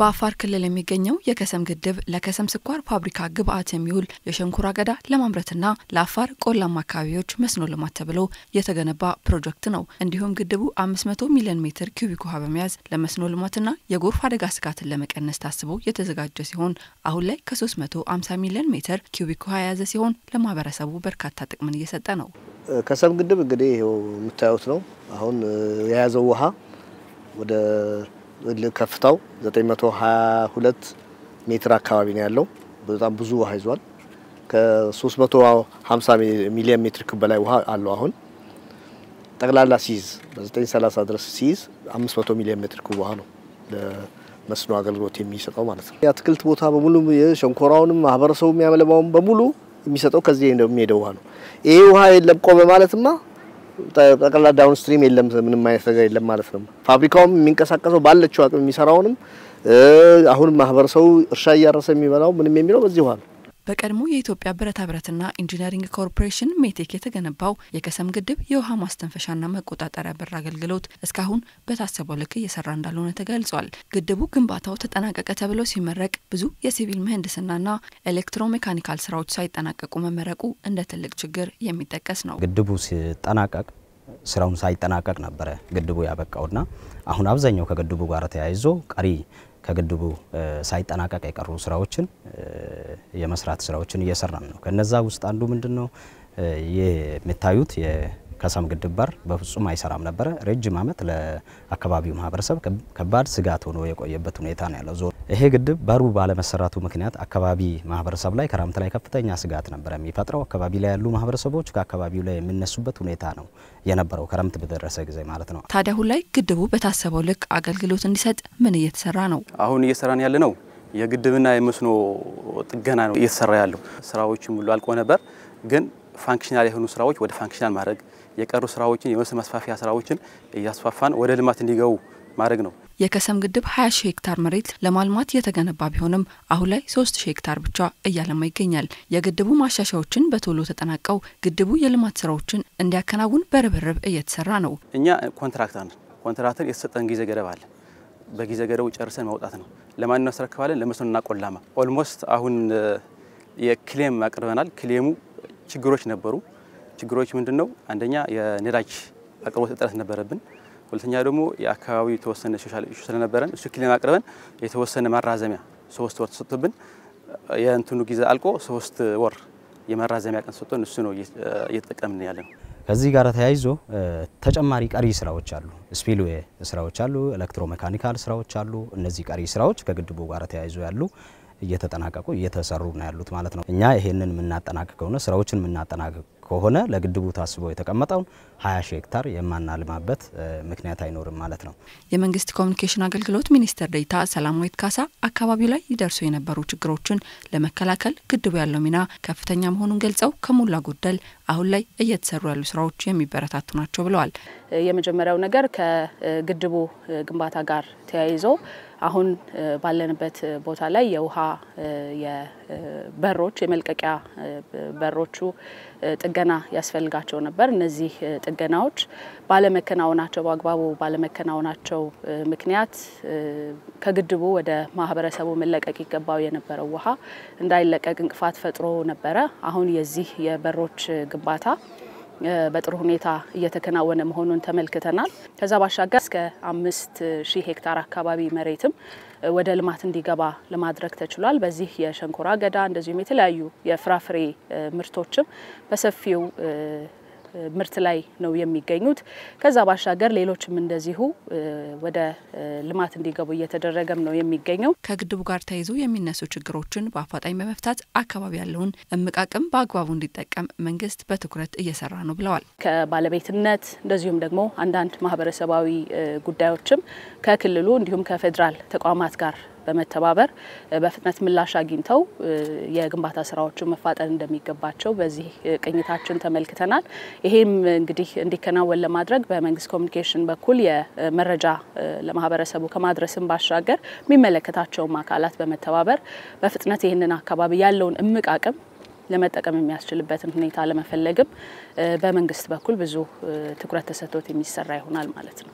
በአፋር ክልል የሚገኘው የከሰም ግድብ ለከሰም ስኳር ፋብሪካ ግብአት የሚውል የሸንኮራ አገዳ ለማምረትና ለአፋር ቆላማ አካባቢዎች መስኖ ልማት ተብሎ የተገነባ ፕሮጀክት ነው። እንዲሁም ግድቡ 500 ሚሊዮን ሜትር ኪዩቢክ ውሃ በመያዝ ለመስኖ ልማትና የጎርፍ አደጋ ስጋትን ለመቀነስ ታስቦ የተዘጋጀ ሲሆን አሁን ላይ ከ350 ሚሊዮን ሜትር ኪዩቢክ ውሃ የያዘ ሲሆን ለማህበረሰቡ በርካታ ጥቅምን እየሰጠ ነው። ከሰም ግድብ እንግዲህ የምታዩት ነው። አሁን የያዘው ውሃ ወደ ከፍታው 922 ሜትር አካባቢ ነው ያለው። በጣም ብዙ ውሃ ይዟል። ከ350 ሚሊዮን ሜትር ክብ በላይ ውሃ አለው። አሁን ጠቅላላ ሲይዝ በ930 ድረስ ሲይዝ 500 ሚሊዮን ሜትር ክብ ውሃ ነው ለመስኖ አገልግሎት የሚሰጠው ማለት ነው። የአትክልት ቦታ በሙሉ ሸንኮራውንም ማህበረሰቡ የሚያመለማውን በሙሉ የሚሰጠው ከዚህ የሚሄደው ውሃ ነው። ይሄ ውሃ የለም ቆመ ማለትማ ጠቅላላ ዳውን ስትሪም የለም፣ ምንም አይነት ነገር የለም ማለት ነው። ፋብሪካውም የሚንቀሳቀሰው ባለችው አቅም የሚሰራውንም አሁን ማህበረሰቡ እርሻ እያረሰ የሚበላው ምንም የሚለው በዚህ ውሃ ነው። በቀድሞ የኢትዮጵያ ብረታ ብረትና ኢንጂነሪንግ ኮርፖሬሽን ሜቴክ የተገነባው የከሰም ግድብ የውሃ ማስተንፈሻና መቆጣጠሪያ በር አገልግሎት እስካሁን በታሰበው ልክ እየሰራ እንዳልሆነ ተገልጿል። ግድቡ ግንባታው ተጠናቀቀ ተብሎ ሲመረቅ ብዙ የሲቪል ምህንድስናና ኤሌክትሮሜካኒካል ስራዎች ሳይጠናቀቁ መመረቁ እንደ ትልቅ ችግር የሚጠቀስ ነው። ግድቡ ሲጠናቀቅ ስራውን ሳይጠናቀቅ ነበረ ግድቡ ያበቃውና አሁን አብዛኛው ከግድቡ ጋር ተያይዞ ቀሪ ከግድቡ ሳይጠናቀቅ የቀሩ ስራዎችን የመስራት ስራዎችን እየሰራን ነው። ከነዛ ውስጥ አንዱ ምንድን ነው የምታዩት ከሰም ግድብ በር በፍጹም አይሰራም ነበረ። ረጅም ዓመት ለአካባቢው ማህበረሰብ ከባድ ስጋት ሆኖ የቆየበት ሁኔታ ነው ያለው። ዞ ይሄ ግድብ በሩ ባለመሰራቱ ምክንያት አካባቢ ማህበረሰብ ላይ ክረምት ላይ ከፍተኛ ስጋት ነበረ የሚፈጥረው። አካባቢ ላይ ያሉ ማህበረሰቦች ከአካባቢው ላይ የሚነሱበት ሁኔታ ነው የነበረው፣ ክረምት በደረሰ ጊዜ ማለት ነው። ታዲያ አሁን ላይ ግድቡ በታሰበው ልክ አገልግሎት እንዲሰጥ ምን እየተሰራ ነው? አሁን እየሰራን ያለ ነው የግድብና የመስኖ ጥገና ነው እየተሰራ ያለው። ስራዎችም ሁሉ አልቆ ነበር፣ ግን ፋንክሽናል የሆኑ ስራዎች ወደ ፋንክሽናል ማድረግ የቀሩ ስራዎችን የመስኖ ማስፋፊያ ስራዎችን እያስፋፋን ወደ ልማት እንዲገቡ ማድረግ ነው። የከሰም ግድብ 20 ሺህ ሄክታር መሬት ለማልማት የተገነባ ቢሆንም አሁን ላይ 3 ሺህ ሄክታር ብቻ እያለማ ይገኛል። የግድቡ ማሻሻያዎችን በቶሎ ተጠናቀው ግድቡ የልማት ስራዎችን እንዲያከናውን በርብርብ እየተሰራ ነው። እኛ ኮንትራክተር ነን። ኮንትራክተር የተሰጠን ጊዜ ገደብ አለ። በጊዜ ገደቡ ጨርሰን ማውጣት ነው። ለማን እናስረክባለን? ለመስኖና ቆላማ። ኦልሞስት አሁን የክሌም አቅርበናል። ክሌሙ ችግሮች ነበሩ። ችግሮች ምንድን ነው? አንደኛ የነዳጅ አቅርቦት እጥረት ነበረብን። ሁለተኛ ደግሞ የአካባቢ የተወሰነ ሶሻል ኢሹ ስለነበረን እሱ ክሌም አቅርበን የተወሰነ ማራዘሚያ ሶስት ወር ተሰጥቶብን የእንትኑ ጊዜ አልቆ ሶስት ወር የማራዘሚያ ቀን ሰጥቶን እሱ ነው እየተጠቀምን ያለ ነው። ከዚህ ጋር ተያይዞ ተጨማሪ ቀሪ ስራዎች አሉ። ስፒልዌ ስራዎች አሉ፣ ኤሌክትሮሜካኒካል ስራዎች አሉ። እነዚህ ቀሪ ስራዎች ከግድቡ ጋር ተያይዞ ያሉ እየተጠናቀቁ እየተሰሩ ነው ያሉት ማለት ነው። እኛ ይሄንን ነው ስራዎችን የምናጠናቅቅ ከሆነ ለግድቡ ታስቦ የተቀመጠውን 20 ሺህ ሄክታር የማናልማበት ምክንያት አይኖርም ማለት ነው። የመንግስት ኮሚኒኬሽን አገልግሎት ሚኒስትር ዴኤታ ሰላማዊት ካሳ አካባቢው ላይ ይደርሱ የነበሩ ችግሮችን ለመከላከል ግድቡ ያለው ሚና ከፍተኛ መሆኑን ገልጸው ከሞላ ጎደል አሁን ላይ እየተሰሩ ያሉ ስራዎች የሚበረታቱ ናቸው ብለዋል። የመጀመሪያው ነገር ከግድቡ ግንባታ ጋር ተያይዞ አሁን ባለንበት ቦታ ላይ የውሃ በሮች የመልቀቂያ በሮቹ ጥገና ያስፈልጋቸው ነበር። እነዚህ ጥገናዎች ባለመከናወናቸው በአግባቡ ባለመከናወናቸው ምክንያት ከግድቡ ወደ ማህበረሰቡ መለቀቅ ይገባው የነበረው ውሃ እንዳይለቀቅ እንቅፋት ፈጥሮ ነበረ። አሁን የዚህ የበሮች ግንባታ በጥሩ ሁኔታ እየተከናወነ መሆኑን ተመልክተናል። ከዛ ባሻገር እስከ አምስት ሺህ ሄክታር አካባቢ መሬትም ወደ ልማት እንዲገባ ለማድረግ ተችሏል። በዚህ የሸንኮራ አገዳ እንደዚሁም የተለያዩ የፍራፍሬ ምርቶችም በሰፊው ምርት ላይ ነው የሚገኙት። ከዛ ባሻገር ሌሎችም እንደዚሁ ወደ ልማት እንዲገቡ እየተደረገም ነው የሚገኘው። ከግድቡ ጋር ተይዞ የሚነሱ ችግሮችን በአፋጣኝ በመፍታት አካባቢ ያለውን እምቅ አቅም በአግባቡ እንዲጠቀም መንግስት በትኩረት እየሰራ ነው ብለዋል። ከባለቤትነት እንደዚሁም ደግሞ አንዳንድ ማህበረሰባዊ ጉዳዮችም ከክልሉ እንዲሁም ከፌዴራል ተቋማት ጋር በመተባበር በፍጥነት ምላሽ አግኝተው የግንባታ ስራዎችን መፋጠን እንደሚገባቸው በዚህ ቅኝታችን ተመልክተናል። ይሄም እንግዲህ እንዲከናወን ለማድረግ በመንግስት ኮሚኒኬሽን በኩል የመረጃ ለማህበረሰቡ ከማድረስን ባሻገር የሚመለከታቸውም አካላት በመተባበር በፍጥነት ይህንን አካባቢ ያለውን እምቅ አቅም ለመጠቀም የሚያስችልበትን ሁኔታ ለመፈለግም በመንግስት በኩል ብዙ ትኩረት ተሰጥቶት የሚሰራ ይሆናል ማለት ነው።